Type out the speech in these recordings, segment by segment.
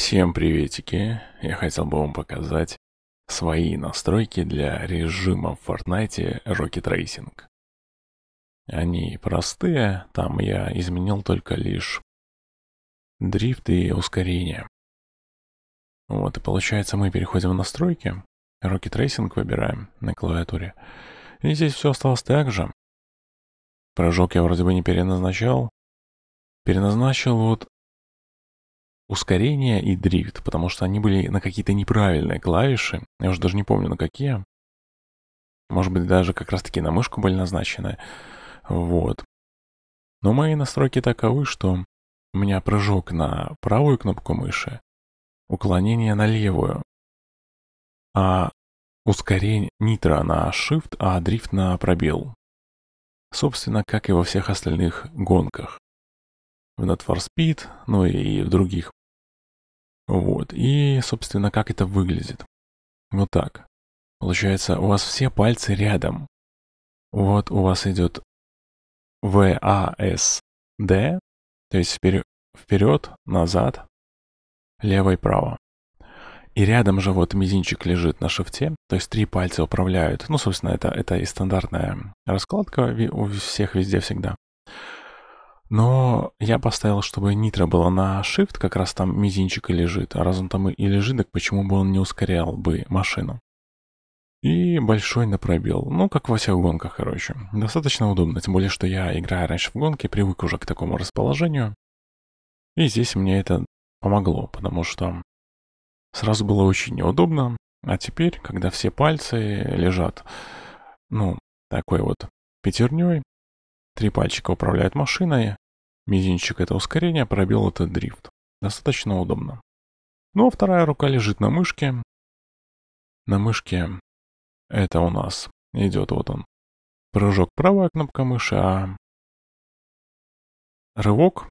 Всем приветики! Я хотел бы вам показать свои настройки для режима в Fortnite Rocket Racing. Они простые, там я изменил только лишь дрифт и ускорение. Вот, и получается мы переходим в настройки, Rocket Racing выбираем на клавиатуре. И здесь все осталось так же. Прыжок я вроде бы не переназначал. Переназначил вот ускорение и дрифт, потому что они были на какие-то неправильные клавиши, я уже даже не помню на какие. Может быть, даже как раз-таки на мышку были назначены. Вот. Но мои настройки таковы, что у меня прыжок на правую кнопку мыши, уклонение на левую, а ускорение нитро на shift, а дрифт на пробел. Собственно, как и во всех остальных гонках. В Need for Speed, ну и в других. Вот, и, собственно, как это выглядит. Вот так. Получается, у вас все пальцы рядом. Вот у вас идет VASD, а то есть вперед, назад, лево и право. И рядом же вот мизинчик лежит на шифте, то есть три пальца управляют. Ну, собственно, это, это и стандартная раскладка у всех везде всегда. Но я поставил, чтобы нитро было на Shift, как раз там мизинчик и лежит. А раз он там и лежит, так почему бы он не ускорял бы машину? И большой на пробел. Ну, как во всех гонках, короче. Достаточно удобно, тем более, что я, играю раньше в гонки, привык уже к такому расположению. И здесь мне это помогло, потому что сразу было очень неудобно. А теперь, когда все пальцы лежат, ну, такой вот пятерней, три пальчика управляют машиной, Мизинчик это ускорение пробел это дрифт. Достаточно удобно. Ну а вторая рука лежит на мышке. На мышке это у нас идет вот он. Прыжок правая кнопка мыши, а рывок,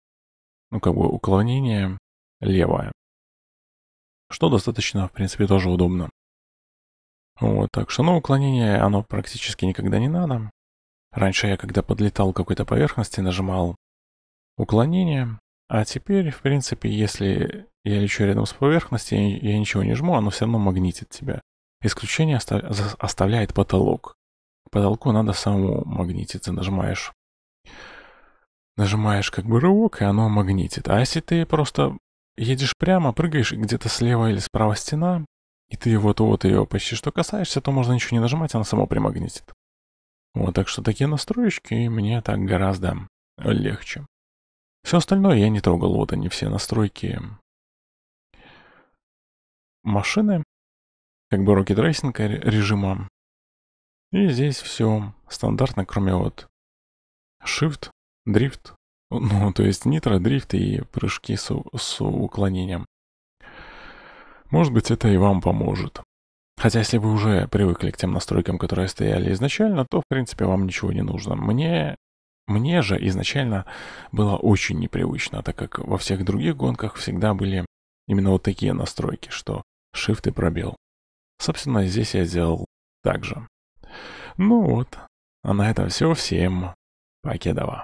ну как бы уклонение левая. Что достаточно, в принципе, тоже удобно. Вот, так что, ну, уклонение, оно практически никогда не надо. Раньше я, когда подлетал к какой-то поверхности, нажимал уклонение. А теперь, в принципе, если я лечу рядом с поверхностью, я ничего не жму, оно все равно магнитит тебя. Исключение оставляет потолок. К потолку надо самому магнититься, нажимаешь. Нажимаешь как бы рывок, и оно магнитит. А если ты просто едешь прямо, прыгаешь, где-то слева или справа стена, и ты вот-вот ее почти что касаешься, то можно ничего не нажимать, она сама примагнитит. Вот, так что такие настроечки мне так гораздо легче. Все остальное я не трогал, вот они все настройки машины, как бы Rocket Racing режима. И здесь все стандартно, кроме вот Shift, Drift, ну, то есть нитро, дрифт и прыжки с, с уклонением. Может быть, это и вам поможет. Хотя, если вы уже привыкли к тем настройкам, которые стояли изначально, то, в принципе, вам ничего не нужно. Мне мне же изначально было очень непривычно, так как во всех других гонках всегда были именно вот такие настройки, что shift и пробел. Собственно, здесь я сделал так же. Ну вот, а на этом все. Всем покедова.